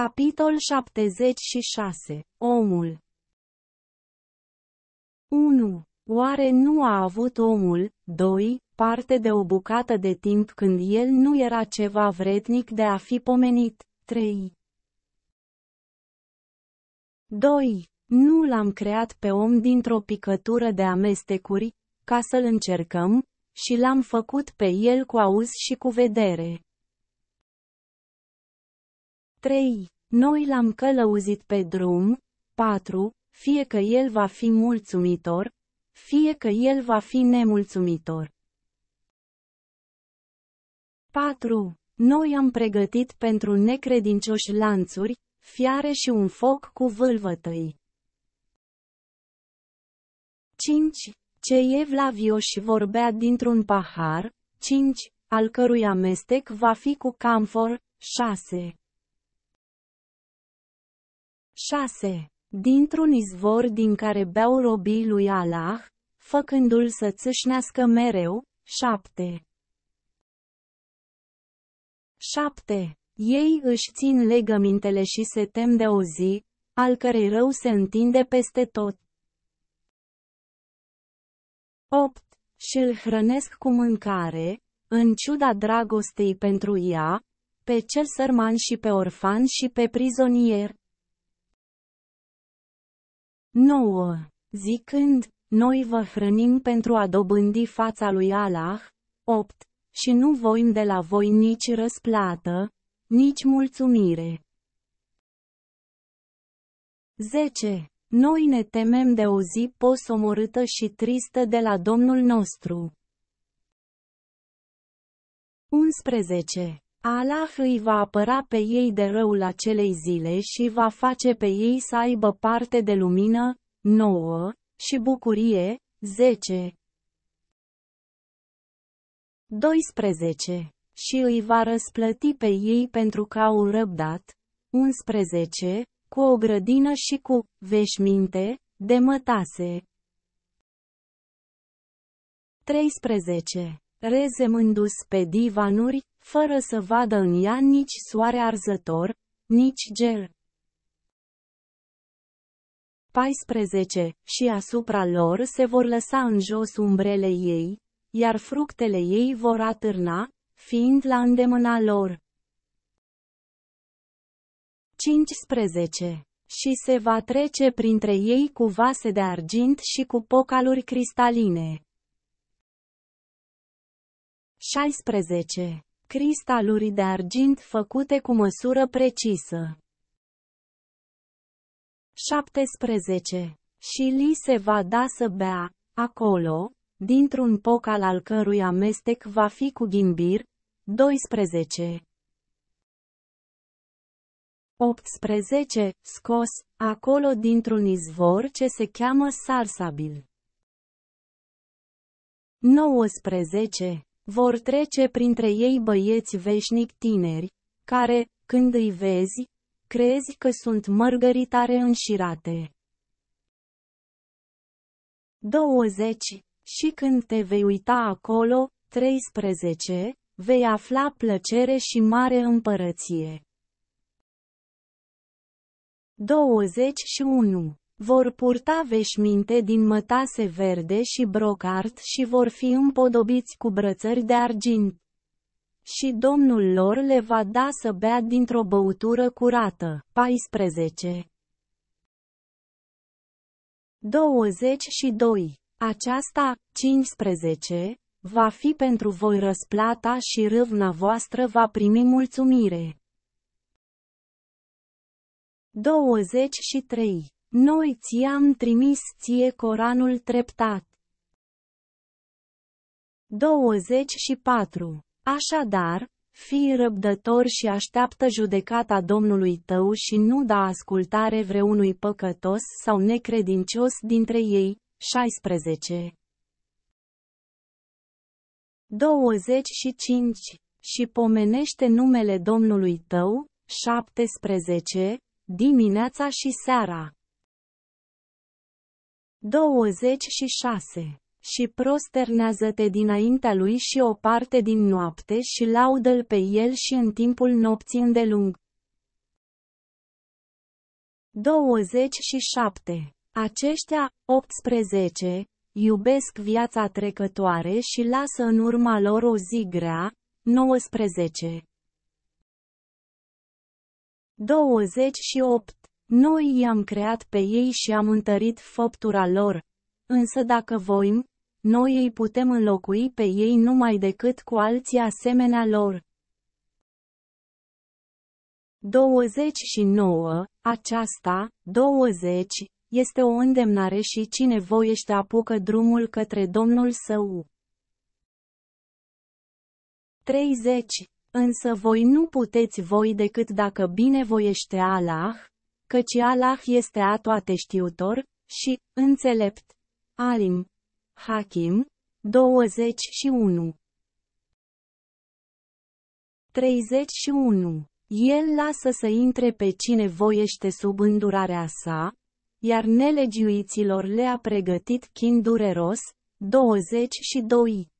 Capitol 76. Omul 1. Oare nu a avut omul, 2, parte de o bucată de timp când el nu era ceva vrednic de a fi pomenit, 3. 2. Nu l-am creat pe om dintr-o picătură de amestecuri, ca să-l încercăm, și l-am făcut pe el cu auz și cu vedere. 3. Noi l-am călăuzit pe drum. 4. Fie că el va fi mulțumitor, fie că el va fi nemulțumitor. 4. Noi am pregătit pentru necredincioși lanțuri, fiare și un foc cu vâlvătăi. 5. Ce evlavioși vorbea dintr-un pahar, 5, al cărui amestec va fi cu camfor, 6. 6. Dintr-un izvor din care beau robii lui Allah, făcându-l să țâșnească mereu, 7. 7. Ei își țin legămintele și se tem de o zi, al cărei rău se întinde peste tot. 8. Și îl hrănesc cu mâncare, în ciuda dragostei pentru ea, pe cel sărman și pe orfan și pe prizonier. 9. Zicând, noi vă hrănim pentru a dobândi fața lui Allah, 8. Și nu voim de la voi nici răsplată, nici mulțumire. 10. Noi ne temem de o zi posomorâtă și tristă de la Domnul nostru. 11. Allah îi va apăra pe ei de răul acelei zile și va face pe ei să aibă parte de lumină, nouă, și bucurie, 10. 12. Și îi va răsplăti pe ei pentru că au răbdat, 11, cu o grădină și cu veșminte, de mătase. 13. Rezemându-s pe divanuri, fără să vadă în ea nici soare arzător, nici gel. 14. Și asupra lor se vor lăsa în jos umbrele ei, iar fructele ei vor atârna, fiind la îndemâna lor. 15. Și se va trece printre ei cu vase de argint și cu pocaluri cristaline. 16 cristaluri de argint făcute cu măsură precisă. 17. Și li se va da să bea, acolo, dintr-un pocal al cărui amestec va fi cu ghimbir. 12. 18. Scos, acolo dintr-un izvor ce se cheamă Sarsabil. 19. Vor trece printre ei băieți veșnic tineri, care, când îi vezi, crezi că sunt mărgăritare înșirate. 20. Și când te vei uita acolo, 13, vei afla plăcere și mare împărăție. 21 vor purta veșminte din mătase verde și brocart și vor fi împodobiți cu brățări de argint. Și Domnul lor le va da să bea dintr-o băutură curată. 14. 22. Aceasta, 15, va fi pentru voi răsplata și râvna voastră va primi mulțumire. 23. Noi ți-am trimis ție Coranul treptat. 24. Așadar, fii răbdător și așteaptă judecata Domnului tău și nu da ascultare vreunui păcătos sau necredincios dintre ei. 16. 25. Și pomenește numele Domnului tău, 17, dimineața și seara. 26. Și prosternează-te dinaintea lui și o parte din noapte și laudă-l pe el și în timpul nopții îndelung. 27. Aceștia, 18, iubesc viața trecătoare și lasă în urma lor o zi grea, 19. 28. Noi i-am creat pe ei și am întărit făptura lor. Însă dacă voim, noi îi putem înlocui pe ei numai decât cu alții asemenea lor. 29. Aceasta, 20, este o îndemnare și cine voiește apucă drumul către Domnul său. 30. Însă voi nu puteți voi decât dacă binevoiește Allah, căci Allah este a toate știutor și înțelept. Alim. Hakim. 21. 31. El lasă să intre pe cine voiește sub îndurarea sa, iar nelegiuiților le-a pregătit chin dureros, 22.